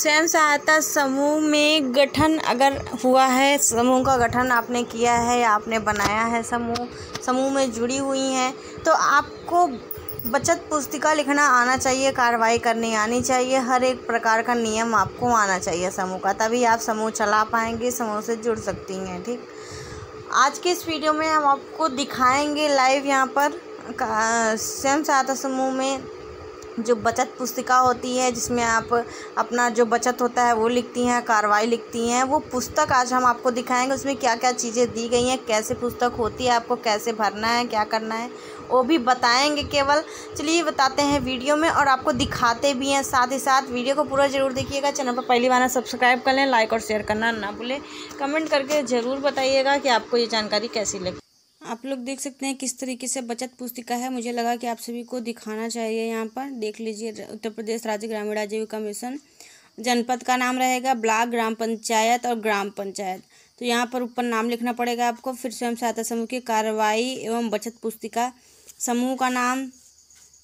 स्वयं सहायता समूह में गठन अगर हुआ है समूह का गठन आपने किया है या आपने बनाया है समूह समूह में जुड़ी हुई हैं तो आपको बचत पुस्तिका लिखना आना चाहिए कार्रवाई करनी आनी चाहिए हर एक प्रकार का नियम आपको आना चाहिए समूह का तभी आप समूह चला पाएंगे समूह से जुड़ सकती हैं ठीक आज के इस वीडियो में हम आपको दिखाएंगे लाइव यहाँ पर स्वयं सहायता समूह में जो बचत पुस्तिका होती है जिसमें आप अपना जो बचत होता है वो लिखती हैं कार्रवाई लिखती हैं वो पुस्तक आज हम आपको दिखाएंगे उसमें क्या क्या चीज़ें दी गई हैं कैसे पुस्तक होती है आपको कैसे भरना है क्या करना है वो भी बताएंगे केवल चलिए बताते हैं वीडियो में और आपको दिखाते भी हैं साथ ही साथ वीडियो को पूरा ज़रूर देखिएगा चैनल पर पहली बार सब्सक्राइब कर लें लाइक और शेयर करना ना भूलें कमेंट करके ज़रूर बताइएगा कि आपको ये जानकारी कैसी लगी आप लोग देख सकते हैं किस तरीके से बचत पुस्तिका है मुझे लगा कि आप सभी को दिखाना चाहिए यहाँ पर देख लीजिए उत्तर प्रदेश राज्य ग्रामीण आजीविका मिशन जनपद का नाम रहेगा ब्लॉक ग्राम पंचायत और ग्राम पंचायत तो यहाँ पर ऊपर नाम लिखना पड़ेगा आपको फिर स्वयं सहायता समूह की कार्रवाई एवं बचत पुस्तिका समूह का नाम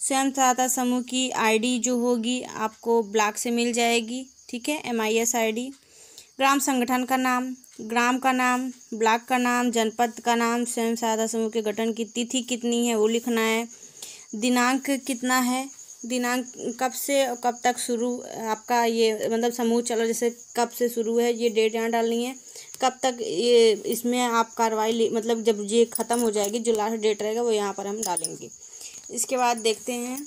स्वयं सहायता समूह की आईडी जो होगी आपको ब्लॉक से मिल जाएगी ठीक है M I S I D ग्राम संगठन का नाम ग्राम का नाम ब्लॉक का नाम जनपद का नाम स्वयं सहायता समूह के गठन की तिथि कितनी है वो लिखना है दिनांक कितना है दिनांक कब से और कब तक शुरू आपका ये मतलब समूह चलो जैसे कब से शुरू है ये डेट यहाँ डालनी है कब तक ये इसमें आप कार्रवाई मतलब जब ये ख़त्म हो जाएगी जो लास्ट डेट रहेगा वो यहाँ पर हम डालेंगे इसके बाद देखते हैं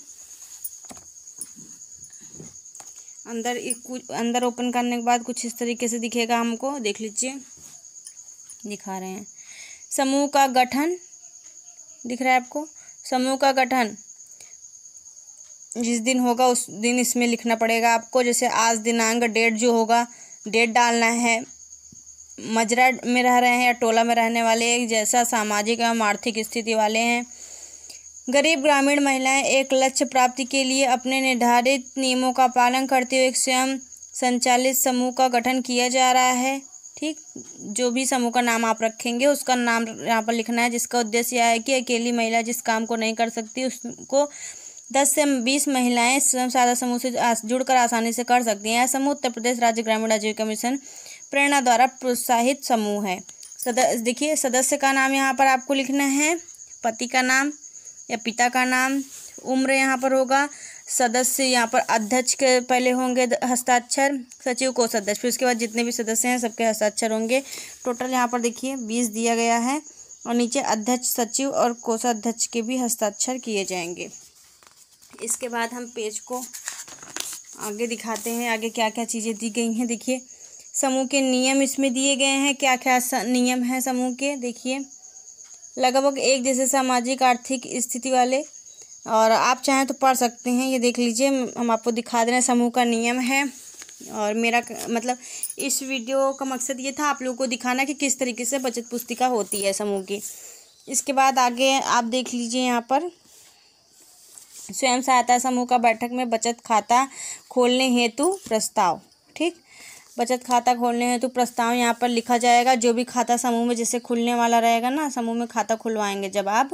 अंदर कुछ अंदर ओपन करने के बाद कुछ इस तरीके से दिखेगा हमको देख लीजिए दिखा रहे हैं समूह का गठन दिख रहा है आपको समूह का गठन जिस दिन होगा उस दिन इसमें लिखना पड़ेगा आपको जैसे आज दिनांक डेट जो होगा डेट डालना है मजरा में रह रहे हैं या टोला में रहने वाले जैसा सामाजिक एवं आर्थिक स्थिति वाले हैं गरीब ग्रामीण महिलाएं एक लक्ष्य प्राप्ति के लिए अपने निर्धारित नियमों का पालन करते हुए एक स्वयं संचालित समूह का गठन किया जा रहा है ठीक जो भी समूह का नाम आप रखेंगे उसका नाम यहाँ पर लिखना है जिसका उद्देश्य यह है कि अकेली महिला जिस काम को नहीं कर सकती उसको दस से बीस महिलाएं स्वयं सहायता समूह से जुड़कर आसानी से कर सकती हैं यह समूह उत्तर प्रदेश राज्य ग्रामीण आजीविका मिशन प्रेरणा द्वारा प्रोत्साहित समूह है सदस्य देखिए सदस्य का नाम यहाँ पर आपको लिखना है पति का नाम या पिता का नाम उम्र यहाँ पर होगा सदस्य यहाँ पर अध्यक्ष के पहले होंगे हस्ताक्षर सचिव को सदस्य फिर उसके बाद जितने भी सदस्य हैं सबके हस्ताक्षर होंगे टोटल यहाँ पर देखिए बीस दिया गया है और नीचे अध्यक्ष सचिव और कोषाध्यक्ष के भी हस्ताक्षर किए जाएंगे इसके बाद हम पेज को आगे दिखाते हैं आगे क्या क्या चीज़ें दी गई हैं देखिए समूह के नियम इसमें दिए गए हैं क्या क्या नियम हैं समूह के देखिए लगभग एक जैसे सामाजिक आर्थिक स्थिति वाले और आप चाहें तो पढ़ सकते हैं ये देख लीजिए हम आपको दिखा दे रहे हैं समूह का नियम है और मेरा मतलब इस वीडियो का मकसद ये था आप लोगों को दिखाना कि किस तरीके से बचत पुस्तिका होती है समूह की इसके बाद आगे आप देख लीजिए यहाँ पर स्वयं सहायता समूह का बैठक में बचत खाता खोलने हेतु प्रस्ताव ठीक बचत खाता खोलने हैं तो प्रस्ताव यहाँ पर लिखा जाएगा जो भी खाता समूह में जैसे खुलने वाला रहेगा ना समूह में खाता खुलवाएंगे जब आप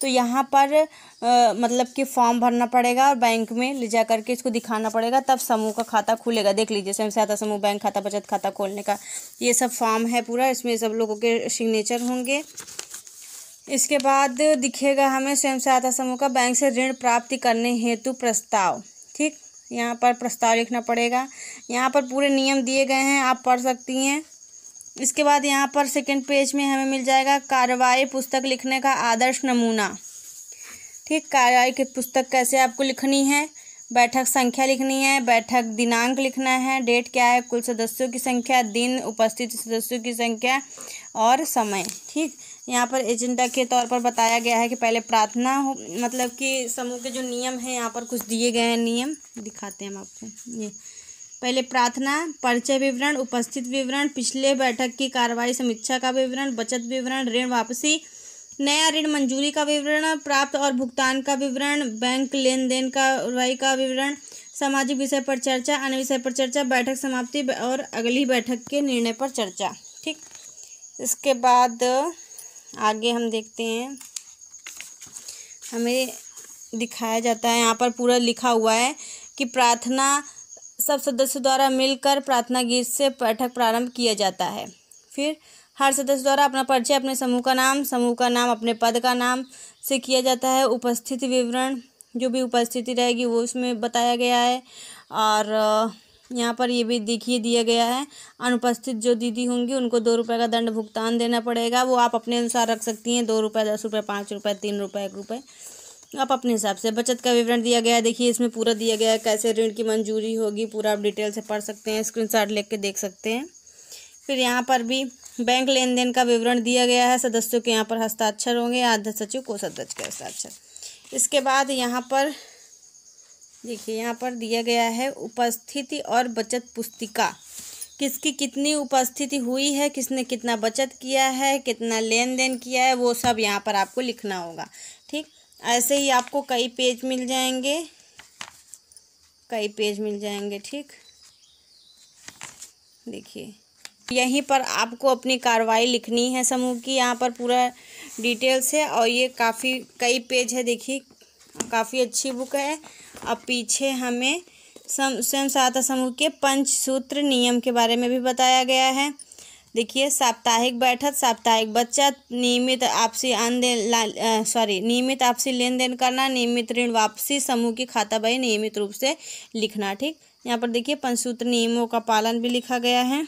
तो यहाँ पर आ, मतलब कि फॉर्म भरना पड़ेगा और बैंक में ले जा करके इसको दिखाना पड़ेगा तब समूह का खाता खुलेगा देख लीजिए स्वयं सहायता समूह बैंक खाता बचत खाता खोलने का ये सब फॉर्म है पूरा इसमें सब लोगों के सिग्नेचर होंगे इसके बाद दिखेगा हमें स्वयं सहायता समूह का बैंक से ऋण प्राप्ति करने हेतु प्रस्ताव ठीक यहाँ पर प्रस्ताव लिखना पड़ेगा यहाँ पर पूरे नियम दिए गए हैं आप पढ़ सकती हैं इसके बाद यहाँ पर सेकेंड पेज में हमें मिल जाएगा कार्रवाई पुस्तक लिखने का आदर्श नमूना ठीक कार्रवाई की पुस्तक कैसे आपको लिखनी है बैठक संख्या लिखनी है बैठक दिनांक लिखना है डेट क्या है कुल सदस्यों की संख्या दिन उपस्थित सदस्यों की संख्या और समय ठीक यहाँ पर एजेंडा के तौर पर बताया गया है कि पहले प्रार्थना हो मतलब कि समूह के जो नियम हैं यहाँ पर कुछ दिए गए हैं नियम दिखाते हैं हम आपको ये पहले प्रार्थना परिचय विवरण उपस्थित विवरण पिछले बैठक की कार्रवाई समीक्षा का विवरण बचत विवरण ऋण वापसी नया ऋण मंजूरी का विवरण प्राप्त और भुगतान का विवरण बैंक लेन देन कार्रवाई का विवरण सामाजिक विषय पर चर्चा अन्य विषय पर चर्चा बैठक समाप्ति और अगली बैठक के निर्णय पर चर्चा ठीक इसके बाद आगे हम देखते हैं हमें दिखाया जाता है यहाँ पर पूरा लिखा हुआ है कि प्रार्थना सब सदस्यों द्वारा मिलकर प्रार्थना गीत से बैठक प्रारंभ किया जाता है फिर हर सदस्य द्वारा अपना परिचय अपने समूह का नाम समूह का नाम अपने पद का नाम से किया जाता है उपस्थिति विवरण जो भी उपस्थिति रहेगी वो उसमें बताया गया है और यहाँ पर ये भी देखिए दिया गया है अनुपस्थित जो दीदी होंगी उनको दो रुपये का दंड भुगतान देना पड़ेगा वो आप अपने अनुसार रख सकती हैं दो रुपये दस रुपये पाँच रुपये तीन रुपये एक रुपये आप अपने हिसाब से बचत का विवरण दिया गया है देखिए इसमें पूरा दिया गया है कैसे ऋण की मंजूरी होगी पूरा आप डिटेल से पढ़ सकते हैं स्क्रीन शॉट देख सकते हैं फिर यहाँ पर भी बैंक लेन देन का विवरण दिया गया है सदस्यों के यहाँ पर हस्ताक्षर होंगे अध्यक्ष सचिव को सदस्य के हस्ताक्षर इसके बाद यहाँ पर देखिए यहाँ पर दिया गया है उपस्थिति और बचत पुस्तिका किसकी कितनी उपस्थिति हुई है किसने कितना बचत किया है कितना लेन देन किया है वो सब यहाँ पर आपको लिखना होगा ठीक ऐसे ही आपको कई पेज मिल जाएंगे कई पेज मिल जाएंगे ठीक देखिए यहीं पर आपको अपनी कार्रवाई लिखनी है समूह की यहाँ पर पूरा डिटेल्स है और ये काफ़ी कई पेज है देखिए काफ़ी अच्छी बुक है अब पीछे हमें सम स्वयं सहायता समूह के पंच सूत्र नियम के बारे में भी बताया गया है देखिए साप्ताहिक बैठक साप्ताहिक बचत नियमित आपसी आन सॉरी नियमित आपसी लेन देन करना नियमित ऋण वापसी समूह की खाता बही नियमित रूप से लिखना ठीक यहाँ पर देखिए पंचसूत्र नियमों का पालन भी लिखा गया है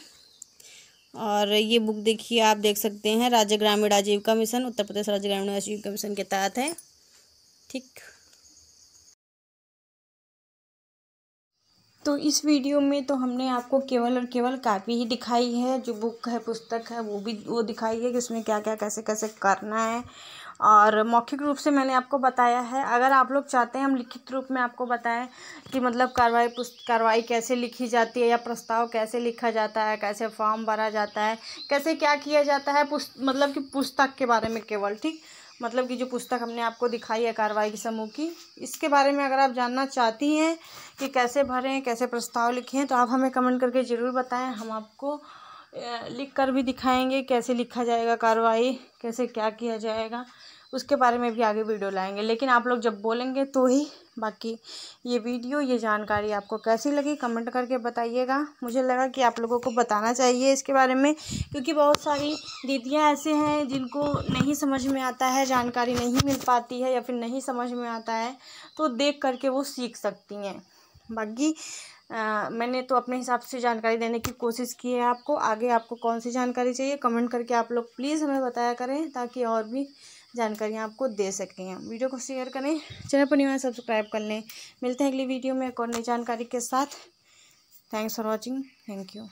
और ये बुक देखिए आप देख सकते हैं राज्य ग्रामीण आजीविका मिशन उत्तर प्रदेश राज्य ग्रामीण आजीविका मिशन के तहत है ठीक तो इस वीडियो में तो हमने आपको केवल और केवल कापी ही दिखाई है जो बुक है पुस्तक है वो भी वो दिखाई है कि उसमें क्या क्या कैसे कैसे करना है और मौखिक रूप से मैंने आपको बताया है अगर आप लोग चाहते हैं हम लिखित रूप में आपको बताएं कि मतलब कार्रवाई कार्रवाई कैसे लिखी जाती है या प्रस्ताव कैसे लिखा जाता है कैसे फॉर्म भरा जाता है कैसे क्या किया जाता है पुस्त मतलब कि पुस्तक के बारे में केवल ठीक मतलब कि जो पुस्तक हमने आपको दिखाई है कार्रवाई के समूह की इसके बारे में अगर आप जानना चाहती हैं कि कैसे भरें कैसे प्रस्ताव लिखें तो आप हमें कमेंट करके ज़रूर बताएं हम आपको लिख कर भी दिखाएंगे कैसे लिखा जाएगा कार्रवाई कैसे क्या किया जाएगा उसके बारे में भी आगे वीडियो लाएंगे लेकिन आप लोग जब बोलेंगे तो ही बाकी ये वीडियो ये जानकारी आपको कैसी लगी कमेंट करके बताइएगा मुझे लगा कि आप लोगों को बताना चाहिए इसके बारे में क्योंकि बहुत सारी दीदियाँ ऐसे हैं जिनको नहीं समझ में आता है जानकारी नहीं मिल पाती है या फिर नहीं समझ में आता है तो देख करके वो सीख सकती हैं बाकी आ, मैंने तो अपने हिसाब से जानकारी देने की कोशिश की है आपको आगे आपको कौन सी जानकारी चाहिए कमेंट करके आप लोग प्लीज़ हमें बताया करें ताकि और भी जानकारियाँ आपको दे सकें वीडियो को शेयर करें चैनल पर नहीं सब्सक्राइब कर लें मिलते हैं अगली वीडियो में एक और नई जानकारी के साथ thanks for watching thank you